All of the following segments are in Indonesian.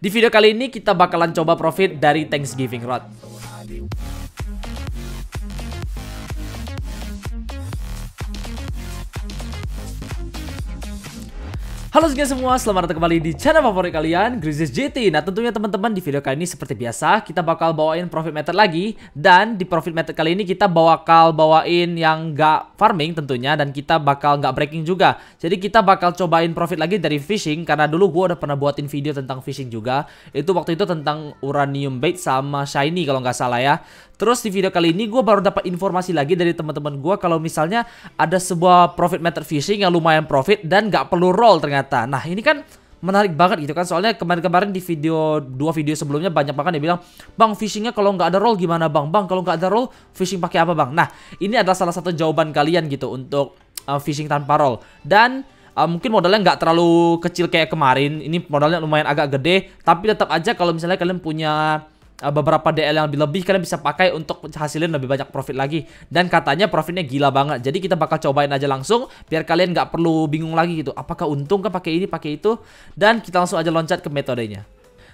Di video kali ini kita bakalan coba profit dari Thanksgiving Rod. Halo semua, selamat datang kembali di channel favorit kalian, Grizzlies GT. Nah tentunya teman-teman di video kali ini seperti biasa kita bakal bawain profit method lagi dan di profit method kali ini kita bakal bawain yang gak farming tentunya dan kita bakal gak breaking juga. Jadi kita bakal cobain profit lagi dari fishing karena dulu gua udah pernah buatin video tentang fishing juga. Itu waktu itu tentang uranium bait sama shiny kalau nggak salah ya. Terus di video kali ini gue baru dapat informasi lagi dari teman-teman gue kalau misalnya ada sebuah profit method fishing yang lumayan profit dan gak perlu roll ternyata ternyata. Nah, ini kan menarik banget gitu kan soalnya kemarin-kemarin di video dua video sebelumnya banyak banget yang bilang bang fishingnya kalau nggak ada roll gimana bang bang kalau nggak ada roll fishing pakai apa bang nah ini adalah salah satu jawaban kalian gitu untuk uh, fishing tanpa roll dan uh, mungkin modalnya nggak terlalu kecil kayak kemarin. Ini modalnya lumayan agak gede, tapi tetap aja kalau misalnya kalian punya Eh, beberapa DL yang lebih lebih kalian bisa pakai untuk hasilin lebih banyak profit lagi dan katanya profitnya gila banget jadi kita bakal cobain aja langsung biar kalian nggak perlu bingung lagi gitu apakah untung kah pakai ini pakai itu dan kita langsung aja loncat ke metodenya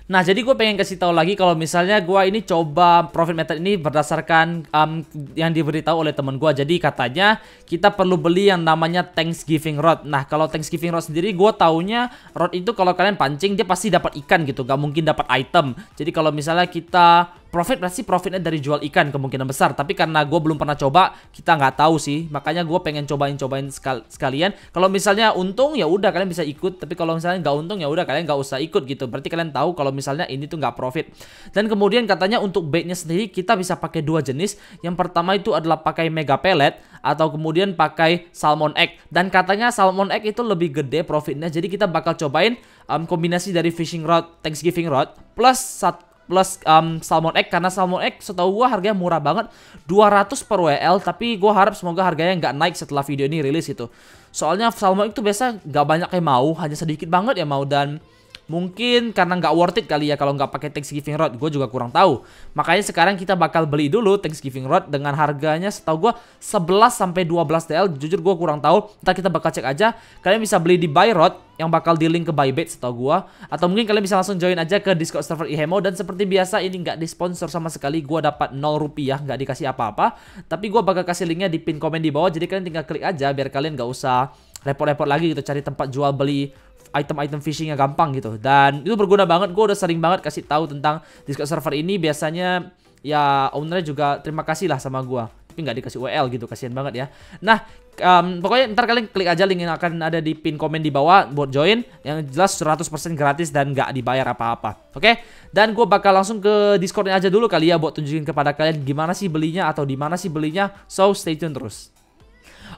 Nah, jadi gue pengen kasih tahu lagi kalau misalnya gue ini coba profit method ini berdasarkan um, yang diberitahu oleh temen gue. Jadi katanya kita perlu beli yang namanya Thanksgiving rod. Nah, kalau Thanksgiving rod sendiri gue taunya rod itu kalau kalian pancing dia pasti dapat ikan gitu, gak mungkin dapat item. Jadi kalau misalnya kita Profit pasti profitnya dari jual ikan kemungkinan besar. Tapi karena gue belum pernah coba, kita nggak tahu sih. Makanya gue pengen cobain-cobain sekalian. Kalau misalnya untung ya udah kalian bisa ikut. Tapi kalau misalnya nggak untung ya udah kalian nggak usah ikut gitu. Berarti kalian tahu kalau misalnya ini tuh nggak profit. Dan kemudian katanya untuk baitnya sendiri kita bisa pakai dua jenis. Yang pertama itu adalah pakai mega pellet atau kemudian pakai salmon egg. Dan katanya salmon egg itu lebih gede profitnya. Jadi kita bakal cobain um, kombinasi dari fishing rod, Thanksgiving rod plus satu plus um, salmon egg karena salmon egg setahu gua harganya murah banget 200 per WL tapi gua harap semoga harganya nggak naik setelah video ini rilis itu soalnya salmon egg tuh biasa nggak banyak yang mau hanya sedikit banget yang mau dan Mungkin karena nggak worth it kali ya kalau nggak pakai Thanksgiving Rod. Gue juga kurang tahu. Makanya sekarang kita bakal beli dulu Thanksgiving Rod dengan harganya setahu gue 11 sampai 12 DL. Jujur gue kurang tahu. Ntar kita bakal cek aja. Kalian bisa beli di Buy Rod yang bakal di link ke Bybit setahu gue. Atau mungkin kalian bisa langsung join aja ke Discord server Ihemo dan seperti biasa ini nggak disponsor sama sekali. Gue dapat 0 rupiah, nggak dikasih apa-apa. Tapi gue bakal kasih linknya di pin komen di bawah. Jadi kalian tinggal klik aja biar kalian nggak usah repot-repot lagi gitu cari tempat jual beli item-item phishingnya gampang gitu. Dan itu berguna banget. Gue udah sering banget kasih tahu tentang Discord server ini. Biasanya ya ownernya juga terima kasih lah sama gue. Tapi nggak dikasih wl gitu, kasihan banget ya. Nah, um, pokoknya ntar kalian klik aja link yang akan ada di pin komen di bawah buat join yang jelas 100% gratis dan nggak dibayar apa-apa oke okay? dan gue bakal langsung ke discordnya aja dulu kali ya buat tunjukin kepada kalian gimana sih belinya atau di mana sih belinya so stay tune terus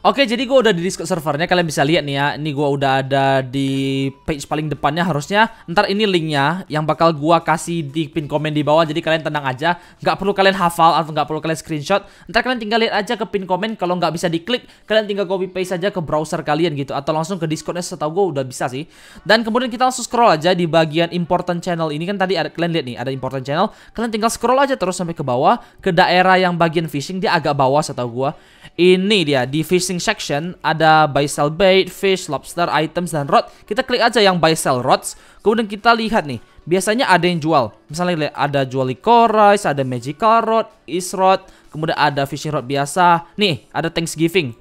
Oke, jadi gue udah di Discord servernya. Kalian bisa lihat nih ya. Ini gue udah ada di page paling depannya harusnya. Ntar ini linknya yang bakal gue kasih di pin komen di bawah. Jadi kalian tenang aja. Gak perlu kalian hafal atau gak perlu kalian screenshot. Ntar kalian tinggal lihat aja ke pin komen. Kalau nggak bisa diklik, kalian tinggal copy paste saja ke browser kalian gitu. Atau langsung ke Discordnya setahu gue udah bisa sih. Dan kemudian kita langsung scroll aja di bagian important channel ini kan tadi ada, kalian lihat nih ada important channel. Kalian tinggal scroll aja terus sampai ke bawah ke daerah yang bagian fishing dia agak bawah setahu gue. Ini dia di fishing fishing section ada buy sell bait, fish, lobster, items dan rod. Kita klik aja yang buy sell rods. Kemudian kita lihat nih, biasanya ada yang jual. Misalnya ada jual licorice, ada magical rod, is rod, kemudian ada fishing rod biasa. Nih, ada Thanksgiving.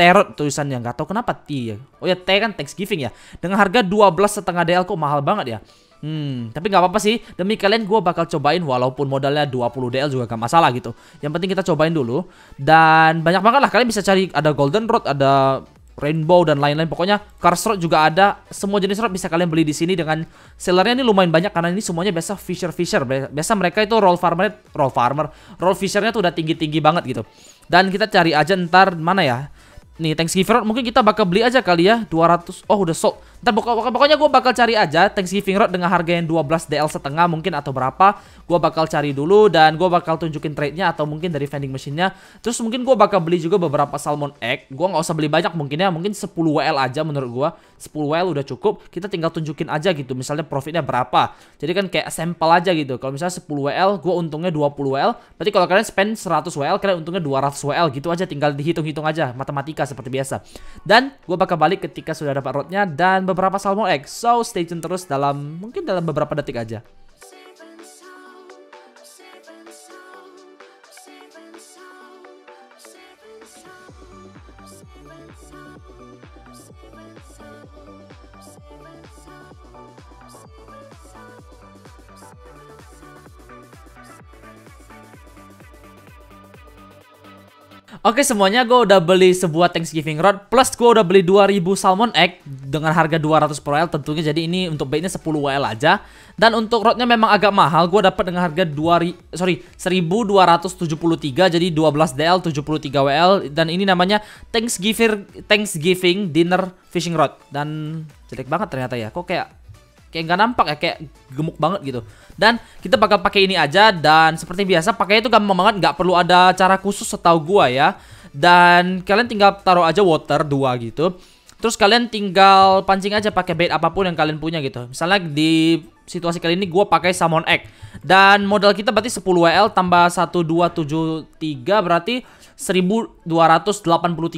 Terot tulisannya nggak tahu kenapa T ya. Oh ya T kan Thanksgiving ya. Dengan harga 12 setengah DL kok mahal banget ya. Hmm, tapi nggak apa-apa sih. Demi kalian gue bakal cobain walaupun modalnya 20 DL juga gak masalah gitu. Yang penting kita cobain dulu. Dan banyak banget lah kalian bisa cari ada golden rod, ada rainbow dan lain-lain. Pokoknya cars juga ada. Semua jenis rod bisa kalian beli di sini dengan sellernya ini lumayan banyak karena ini semuanya biasa fisher fisher. Biasa mereka itu roll farmer, roll farmer, roll fishernya tuh udah tinggi-tinggi banget gitu. Dan kita cari aja ntar mana ya. Nih Thanksgiving rod mungkin kita bakal beli aja kali ya 200. Oh udah sold. Ntar pokok pokoknya gue bakal cari aja Thanksgiving Road dengan harga yang 12 DL setengah mungkin atau berapa Gue bakal cari dulu dan gue bakal tunjukin trade-nya atau mungkin dari vending machine-nya Terus mungkin gue bakal beli juga beberapa salmon egg Gue gak usah beli banyak mungkin ya mungkin 10 WL aja menurut gue 10 WL udah cukup kita tinggal tunjukin aja gitu misalnya profitnya berapa Jadi kan kayak sampel aja gitu Kalau misalnya 10 WL gue untungnya 20 WL Berarti kalau kalian spend 100 WL kalian untungnya 200 WL gitu aja tinggal dihitung-hitung aja matematika seperti biasa Dan gue bakal balik ketika sudah dapat road-nya dan beberapa salmon egg. So stay tune terus dalam mungkin dalam beberapa detik aja. Oke semuanya gue udah beli sebuah Thanksgiving rod plus gue udah beli 2000 salmon egg dengan harga 200 per WL tentunya jadi ini untuk baitnya 10 WL aja dan untuk rodnya memang agak mahal gue dapat dengan harga 2 sorry 1273 jadi 12 DL 73 WL dan ini namanya Thanksgiving Thanksgiving dinner fishing rod dan jelek banget ternyata ya kok kayak kayak nggak nampak ya kayak gemuk banget gitu dan kita bakal pakai ini aja dan seperti biasa pakainya itu gampang banget nggak perlu ada cara khusus setahu gua ya dan kalian tinggal taruh aja water dua gitu terus kalian tinggal pancing aja pakai bait apapun yang kalian punya gitu misalnya di situasi kali ini gua pakai salmon egg dan modal kita berarti 10 WL tambah 1273 berarti 1283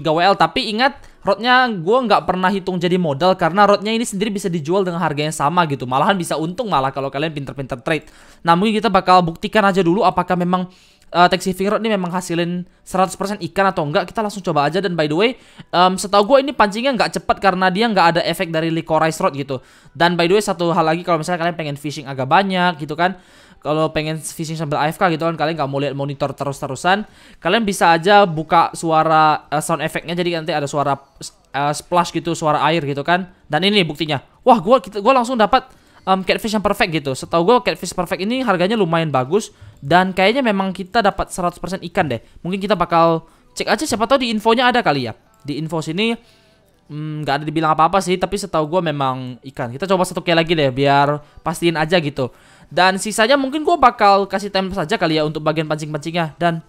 WL tapi ingat Rotnya gue nggak pernah hitung jadi modal karena rotnya ini sendiri bisa dijual dengan harga yang sama gitu malahan bisa untung malah kalau kalian pinter-pinter trade nah mungkin kita bakal buktikan aja dulu apakah memang uh, taxi finger ini memang hasilin 100% ikan atau enggak kita langsung coba aja dan by the way um, setahu gue ini pancingnya nggak cepat karena dia nggak ada efek dari licorice rod gitu dan by the way satu hal lagi kalau misalnya kalian pengen fishing agak banyak gitu kan kalau pengen fishing sambil AFK gitu kan kalian nggak mau lihat monitor terus-terusan, kalian bisa aja buka suara uh, sound efeknya jadi nanti ada suara uh, splash gitu, suara air gitu kan. Dan ini buktinya. Wah, gua kita, gua langsung dapat um, catfish yang perfect gitu. Setahu gue catfish perfect ini harganya lumayan bagus dan kayaknya memang kita dapat 100% ikan deh. Mungkin kita bakal cek aja siapa tahu di infonya ada kali ya. Di info sini mm, nggak hmm, ada dibilang apa-apa sih tapi setahu gue memang ikan kita coba satu kayak lagi deh biar pastiin aja gitu dan sisanya mungkin gue bakal kasih time saja kali ya untuk bagian pancing-pancingnya. Dan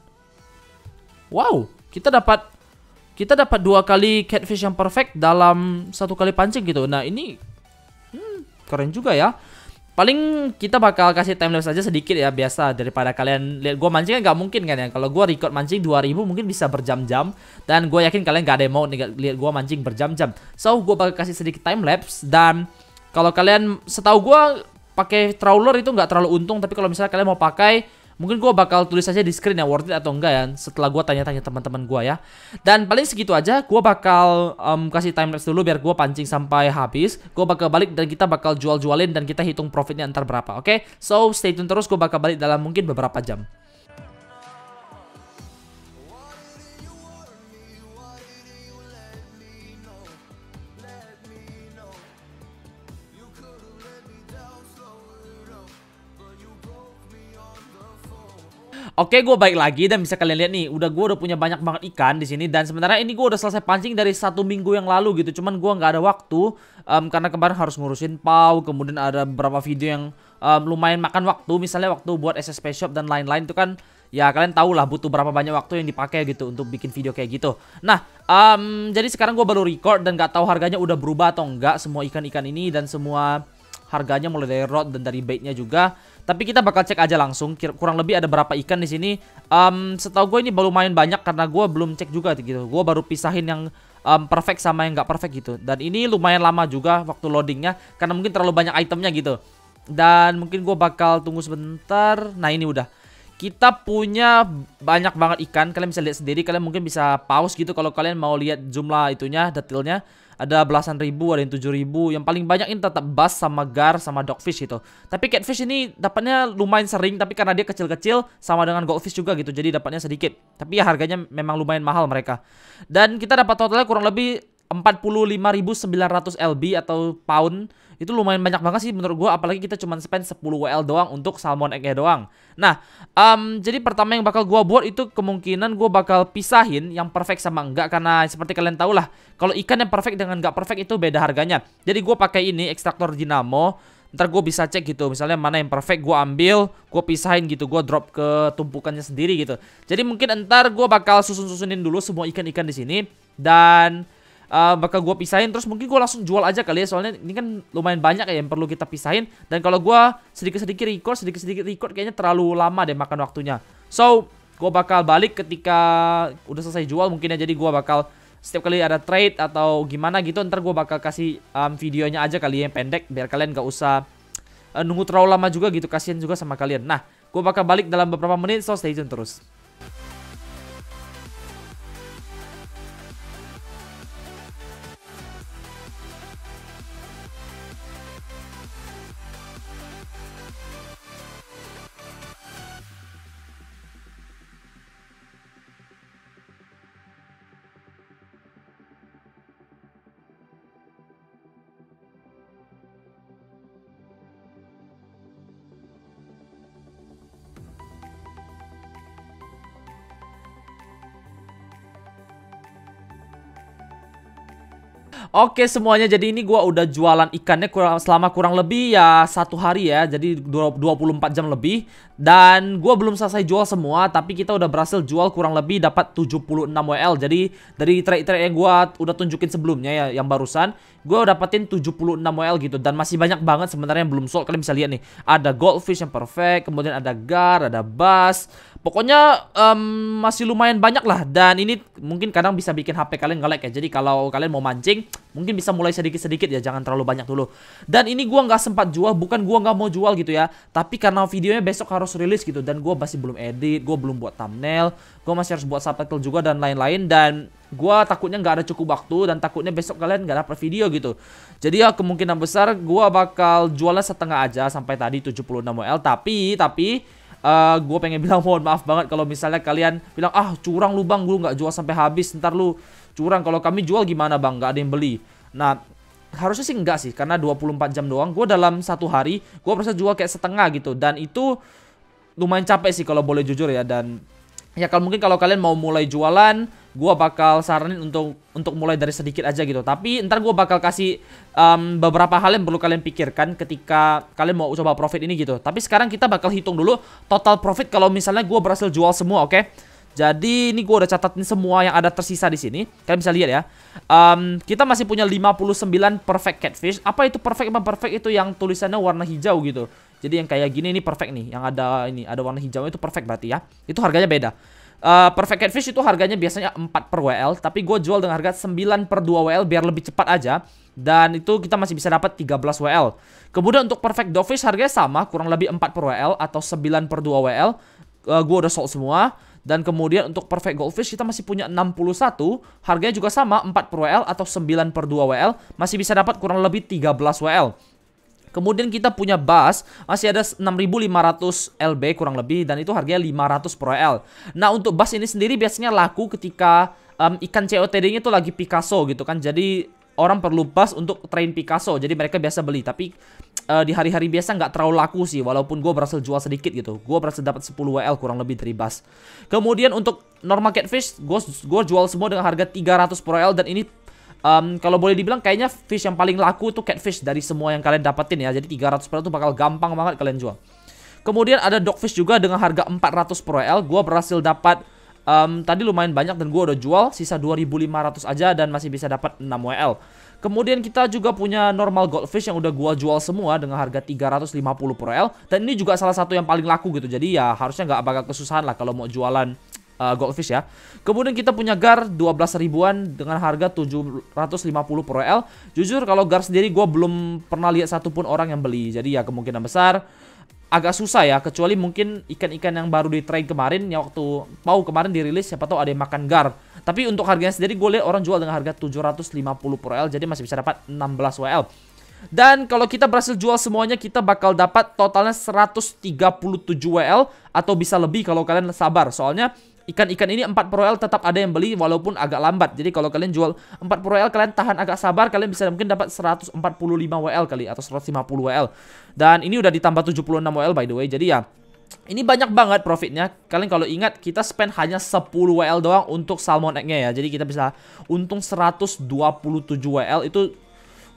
wow, kita dapat kita dapat dua kali catfish yang perfect dalam satu kali pancing gitu. Nah ini hmm, keren juga ya. Paling kita bakal kasih time lapse aja sedikit ya biasa daripada kalian lihat gue mancing kan nggak mungkin kan ya. Kalau gue record mancing 2000 mungkin bisa berjam-jam dan gue yakin kalian gak ada yang mau lihat gue mancing berjam-jam. So gue bakal kasih sedikit time lapse dan kalau kalian setahu gue pakai trawler itu nggak terlalu untung tapi kalau misalnya kalian mau pakai mungkin gue bakal tulis aja di screen ya worth it atau enggak ya setelah gue tanya-tanya teman-teman gue ya dan paling segitu aja gue bakal um, kasih time lapse dulu biar gue pancing sampai habis gue bakal balik dan kita bakal jual-jualin dan kita hitung profitnya antar berapa oke okay? so stay tune terus gue bakal balik dalam mungkin beberapa jam Oke, gue baik lagi dan bisa kalian lihat nih, udah gue udah punya banyak banget ikan di sini dan sementara ini gue udah selesai pancing dari satu minggu yang lalu gitu. Cuman gue nggak ada waktu um, karena kemarin harus ngurusin pau, kemudian ada beberapa video yang um, lumayan makan waktu, misalnya waktu buat SSP shop dan lain-lain itu kan ya kalian tahu lah butuh berapa banyak waktu yang dipakai gitu untuk bikin video kayak gitu. Nah, um, jadi sekarang gue baru record dan gak tahu harganya udah berubah atau enggak semua ikan-ikan ini dan semua harganya mulai dari rod dan dari baitnya juga. Tapi kita bakal cek aja langsung kurang lebih ada berapa ikan di sini. Um, setahu gue ini baru main banyak karena gue belum cek juga gitu. Gue baru pisahin yang um, perfect sama yang nggak perfect gitu. Dan ini lumayan lama juga waktu loadingnya karena mungkin terlalu banyak itemnya gitu. Dan mungkin gue bakal tunggu sebentar. Nah ini udah kita punya banyak banget ikan kalian bisa lihat sendiri kalian mungkin bisa pause gitu kalau kalian mau lihat jumlah itunya detailnya ada belasan ribu ada yang tujuh ribu yang paling banyak ini tetap bass sama gar sama dogfish itu tapi catfish ini dapatnya lumayan sering tapi karena dia kecil-kecil sama dengan goldfish juga gitu jadi dapatnya sedikit tapi ya harganya memang lumayan mahal mereka dan kita dapat totalnya kurang lebih 45.900 LB atau pound itu lumayan banyak banget sih menurut gue apalagi kita cuma spend 10 WL doang untuk salmon egg doang nah um, jadi pertama yang bakal gue buat itu kemungkinan gue bakal pisahin yang perfect sama enggak karena seperti kalian tau lah kalau ikan yang perfect dengan enggak perfect itu beda harganya jadi gue pakai ini ekstraktor dinamo ntar gue bisa cek gitu misalnya mana yang perfect gue ambil gue pisahin gitu gue drop ke tumpukannya sendiri gitu jadi mungkin ntar gue bakal susun susunin dulu semua ikan ikan di sini dan Eh, bakal gue pisahin terus mungkin gue langsung jual aja kali ya soalnya ini kan lumayan banyak ya yang perlu kita pisahin dan kalau gue sedikit-sedikit record sedikit-sedikit record kayaknya terlalu lama deh makan waktunya so gue bakal balik ketika udah selesai jual mungkin ya jadi gue bakal setiap kali ada trade atau gimana gitu ntar gue bakal kasih um, videonya aja kali ya, yang pendek biar kalian gak usah uh, nunggu terlalu lama juga gitu kasihan juga sama kalian nah gue bakal balik dalam beberapa menit so stay tune terus Oke semuanya jadi ini gua udah jualan ikannya kurang, selama kurang lebih ya satu hari ya Jadi 24 jam lebih Dan gua belum selesai jual semua Tapi kita udah berhasil jual kurang lebih dapat 76 WL Jadi dari trade-trade yang gua udah tunjukin sebelumnya ya yang barusan Gua dapetin 76 WL gitu Dan masih banyak banget sebenarnya yang belum sold Kalian bisa lihat nih Ada goldfish yang perfect Kemudian ada gar, ada bass Pokoknya um, masih lumayan banyak lah dan ini mungkin kadang bisa bikin HP kalian nge ya. Jadi kalau kalian mau mancing mungkin bisa mulai sedikit-sedikit ya, jangan terlalu banyak dulu. Dan ini gua nggak sempat jual, bukan gua nggak mau jual gitu ya, tapi karena videonya besok harus rilis gitu dan gua masih belum edit, gua belum buat thumbnail, gua masih harus buat subtitle juga dan lain-lain dan gua takutnya nggak ada cukup waktu dan takutnya besok kalian nggak dapat video gitu. Jadi ya kemungkinan besar gua bakal jualnya setengah aja sampai tadi 76 L tapi tapi uh, eh, gue pengen bilang mohon maaf banget kalau misalnya kalian bilang ah curang lu bang gue nggak jual sampai habis ntar lu curang kalau kami jual gimana bang nggak ada yang beli nah harusnya sih enggak sih karena 24 jam doang gue dalam satu hari gue merasa jual kayak setengah gitu dan itu lumayan capek sih kalau boleh jujur ya dan ya kalau mungkin kalau kalian mau mulai jualan gue bakal saranin untuk untuk mulai dari sedikit aja gitu tapi ntar gue bakal kasih um, beberapa hal yang perlu kalian pikirkan ketika kalian mau coba profit ini gitu tapi sekarang kita bakal hitung dulu total profit kalau misalnya gue berhasil jual semua oke okay? jadi ini gue udah catatin semua yang ada tersisa di sini kalian bisa lihat ya um, kita masih punya 59 perfect catfish apa itu perfect apa perfect itu yang tulisannya warna hijau gitu jadi yang kayak gini ini perfect nih, yang ada ini ada warna hijau itu perfect berarti ya. Itu harganya beda. Uh, perfect catfish itu harganya biasanya 4 per WL, tapi gue jual dengan harga 9 per 2 WL biar lebih cepat aja. Dan itu kita masih bisa dapat 13 WL. Kemudian untuk perfect dogfish harganya sama, kurang lebih 4 per WL atau 9 per 2 WL. Uh, eh, gue udah sold semua. Dan kemudian untuk Perfect Goldfish kita masih punya 61 Harganya juga sama 4 per WL atau 9 per 2 WL Masih bisa dapat kurang lebih 13 WL Kemudian kita punya bus masih ada 6500 LB kurang lebih dan itu harganya 500 per L. Nah, untuk bus ini sendiri biasanya laku ketika um, ikan COTD-nya itu lagi Picasso gitu kan. Jadi orang perlu bus untuk train Picasso. Jadi mereka biasa beli tapi uh, di hari-hari biasa nggak terlalu laku sih walaupun gue berhasil jual sedikit gitu gue berhasil dapat 10 WL kurang lebih dari bus kemudian untuk normal catfish gue gue jual semua dengan harga 300 per L dan ini um, kalau boleh dibilang kayaknya fish yang paling laku itu catfish dari semua yang kalian dapetin ya. Jadi 300 per tuh bakal gampang banget kalian jual. Kemudian ada dogfish juga dengan harga 400 per L. Gua berhasil dapat um, tadi lumayan banyak dan gua udah jual sisa 2500 aja dan masih bisa dapat 6 WL. Kemudian kita juga punya normal goldfish yang udah gua jual semua dengan harga 350 per L dan ini juga salah satu yang paling laku gitu. Jadi ya harusnya nggak bakal kesusahan lah kalau mau jualan uh, goldfish ya. Kemudian kita punya gar 12 ribuan dengan harga 750 per L. Jujur kalau gar sendiri gue belum pernah lihat satupun orang yang beli. Jadi ya kemungkinan besar agak susah ya kecuali mungkin ikan-ikan yang baru di train kemarin yang waktu mau kemarin dirilis siapa tahu ada yang makan gar. Tapi untuk harganya sendiri gue lihat orang jual dengan harga 750 per L jadi masih bisa dapat 16 WL. Dan kalau kita berhasil jual semuanya kita bakal dapat totalnya 137 WL atau bisa lebih kalau kalian sabar. Soalnya ikan-ikan ini 4 Pro L tetap ada yang beli walaupun agak lambat. Jadi kalau kalian jual 4 Pro L kalian tahan agak sabar kalian bisa mungkin dapat 145 WL kali atau 150 WL. Dan ini udah ditambah 76 WL by the way. Jadi ya ini banyak banget profitnya. Kalian kalau ingat kita spend hanya 10 WL doang untuk salmon egg ya. Jadi kita bisa untung 127 WL itu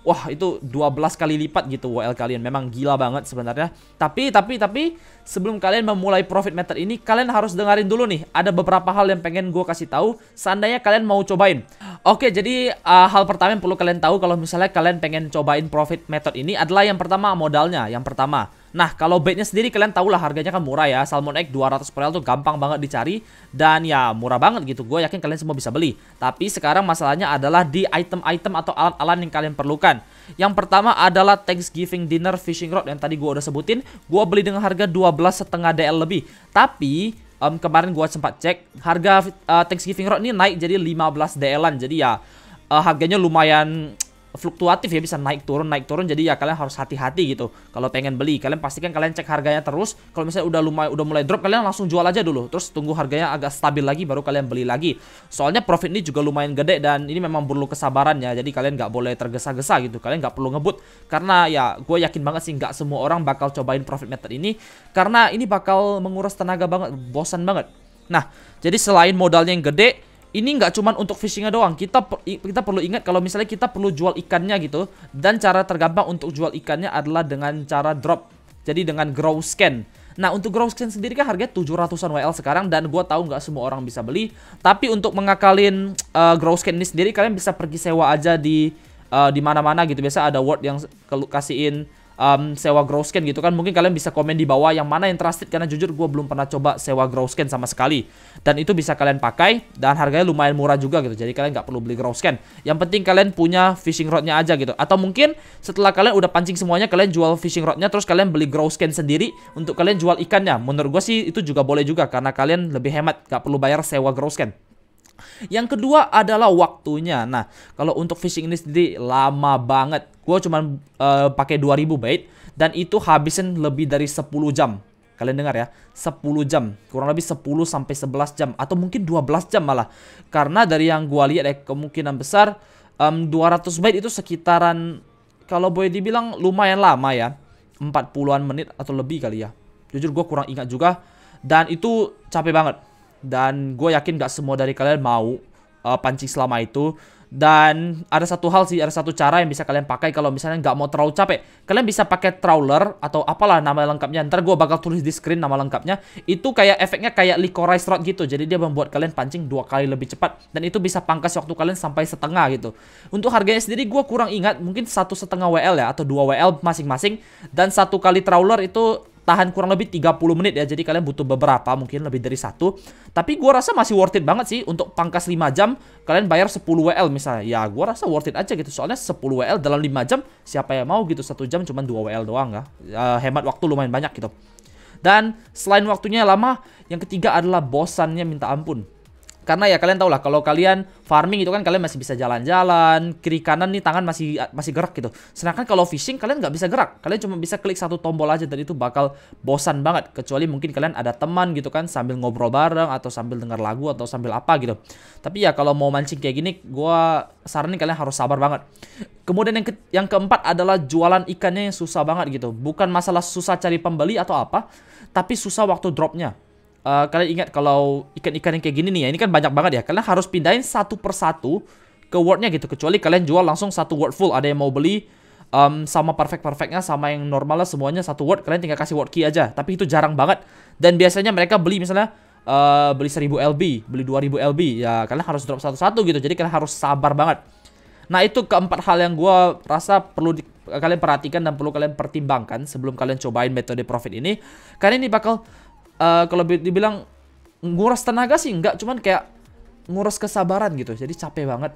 wah itu 12 kali lipat gitu WL kalian. Memang gila banget sebenarnya. Tapi tapi tapi sebelum kalian memulai profit method ini kalian harus dengerin dulu nih. Ada beberapa hal yang pengen gue kasih tahu seandainya kalian mau cobain. Oke, jadi uh, hal pertama yang perlu kalian tahu kalau misalnya kalian pengen cobain profit method ini adalah yang pertama modalnya. Yang pertama Nah, kalau baitnya sendiri kalian tau lah harganya kan murah ya. Salmon egg 200 perel tuh gampang banget dicari dan ya murah banget gitu. Gue yakin kalian semua bisa beli. Tapi sekarang masalahnya adalah di item-item atau alat-alat yang kalian perlukan. Yang pertama adalah Thanksgiving dinner fishing rod yang tadi gue udah sebutin. Gue beli dengan harga setengah DL lebih. Tapi um, kemarin gue sempat cek harga uh, Thanksgiving rod ini naik jadi 15 DL-an. Jadi ya uh, harganya lumayan fluktuatif ya bisa naik turun naik turun jadi ya kalian harus hati-hati gitu kalau pengen beli kalian pastikan kalian cek harganya terus kalau misalnya udah lumayan udah mulai drop kalian langsung jual aja dulu terus tunggu harganya agak stabil lagi baru kalian beli lagi soalnya profit ini juga lumayan gede dan ini memang perlu kesabaran ya jadi kalian nggak boleh tergesa-gesa gitu kalian nggak perlu ngebut karena ya gue yakin banget sih nggak semua orang bakal cobain profit method ini karena ini bakal menguras tenaga banget bosan banget nah jadi selain modalnya yang gede ini nggak cuma untuk fishingnya doang. Kita kita perlu ingat kalau misalnya kita perlu jual ikannya gitu. Dan cara tergampang untuk jual ikannya adalah dengan cara drop. Jadi dengan grow scan. Nah untuk grow scan sendiri kan harganya 700an WL sekarang dan gue tahu nggak semua orang bisa beli. Tapi untuk mengakalin uh, grow scan ini sendiri kalian bisa pergi sewa aja di uh, di mana-mana gitu. Biasa ada word yang kasihin um, sewa grow scan gitu kan mungkin kalian bisa komen di bawah yang mana yang trusted karena jujur gue belum pernah coba sewa grow scan sama sekali dan itu bisa kalian pakai dan harganya lumayan murah juga gitu jadi kalian nggak perlu beli grow scan yang penting kalian punya fishing rodnya aja gitu atau mungkin setelah kalian udah pancing semuanya kalian jual fishing rodnya terus kalian beli grow scan sendiri untuk kalian jual ikannya menurut gue sih itu juga boleh juga karena kalian lebih hemat nggak perlu bayar sewa grow scan yang kedua adalah waktunya. Nah, kalau untuk fishing ini sendiri lama banget. Gue cuman uh, pakai 2000 bait, dan itu habisin lebih dari 10 jam. Kalian dengar ya, 10 jam, kurang lebih 10 sampai 11 jam atau mungkin 12 jam malah. Karena dari yang gue lihat ya kemungkinan besar um, 200 bait itu sekitaran kalau boleh dibilang lumayan lama ya. 40-an menit atau lebih kali ya. Jujur gue kurang ingat juga dan itu capek banget dan gue yakin gak semua dari kalian mau uh, pancing selama itu. Dan ada satu hal sih, ada satu cara yang bisa kalian pakai kalau misalnya gak mau terlalu capek. Kalian bisa pakai trawler atau apalah nama lengkapnya. Ntar gue bakal tulis di screen nama lengkapnya. Itu kayak efeknya kayak licorice rod gitu. Jadi dia membuat kalian pancing dua kali lebih cepat. Dan itu bisa pangkas waktu kalian sampai setengah gitu. Untuk harganya sendiri gue kurang ingat. Mungkin satu setengah WL ya atau dua WL masing-masing. Dan satu kali trawler itu tahan kurang lebih 30 menit ya. Jadi kalian butuh beberapa mungkin lebih dari satu. Tapi gua rasa masih worth it banget sih untuk pangkas 5 jam kalian bayar 10 WL misalnya. Ya gua rasa worth it aja gitu. Soalnya 10 WL dalam 5 jam siapa yang mau gitu satu jam cuma 2 WL doang ya. Uh, hemat waktu lumayan banyak gitu. Dan selain waktunya lama, yang ketiga adalah bosannya minta ampun. Karena ya kalian tau lah kalau kalian farming itu kan kalian masih bisa jalan-jalan, kiri kanan nih tangan masih masih gerak gitu. Sedangkan kalau fishing kalian nggak bisa gerak, kalian cuma bisa klik satu tombol aja dan itu bakal bosan banget. Kecuali mungkin kalian ada teman gitu kan sambil ngobrol bareng atau sambil dengar lagu atau sambil apa gitu. Tapi ya kalau mau mancing kayak gini, gue saranin kalian harus sabar banget. Kemudian yang ke yang keempat adalah jualan ikannya yang susah banget gitu. Bukan masalah susah cari pembeli atau apa, tapi susah waktu dropnya uh, kalian ingat kalau ikan-ikan yang kayak gini nih ya, ini kan banyak banget ya. Kalian harus pindahin satu persatu ke wordnya gitu. Kecuali kalian jual langsung satu word full. Ada yang mau beli um, sama perfect-perfectnya, sama yang normalnya semuanya satu word. Kalian tinggal kasih word key aja. Tapi itu jarang banget. Dan biasanya mereka beli misalnya uh, beli 1000 LB, beli 2000 LB. Ya kalian harus drop satu-satu gitu. Jadi kalian harus sabar banget. Nah itu keempat hal yang gue rasa perlu di, kalian perhatikan dan perlu kalian pertimbangkan sebelum kalian cobain metode profit ini. Karena ini bakal uh, kalau dibilang nguras tenaga sih nggak cuman kayak nguras kesabaran gitu. Jadi capek banget.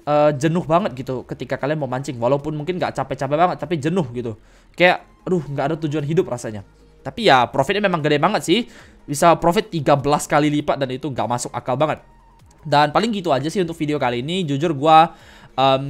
Uh, jenuh banget gitu ketika kalian mau mancing walaupun mungkin nggak capek-capek banget tapi jenuh gitu kayak aduh nggak ada tujuan hidup rasanya tapi ya profitnya memang gede banget sih bisa profit 13 kali lipat dan itu nggak masuk akal banget dan paling gitu aja sih untuk video kali ini jujur gua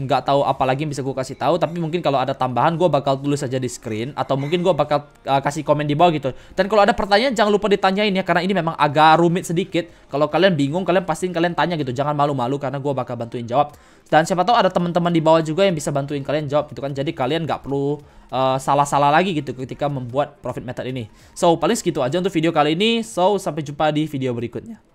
nggak um, tahu apa lagi yang bisa gue kasih tahu tapi mungkin kalau ada tambahan gue bakal tulis aja di screen atau mungkin gue bakal uh, kasih komen di bawah gitu dan kalau ada pertanyaan jangan lupa ditanyain ya karena ini memang agak rumit sedikit kalau kalian bingung kalian pasti kalian tanya gitu jangan malu-malu karena gue bakal bantuin jawab dan siapa tahu ada teman-teman di bawah juga yang bisa bantuin kalian jawab gitu kan jadi kalian nggak perlu eh, salah-salah uh, salah -salah lagi gitu ketika membuat profit method ini so paling segitu aja untuk video kali ini so sampai jumpa di video berikutnya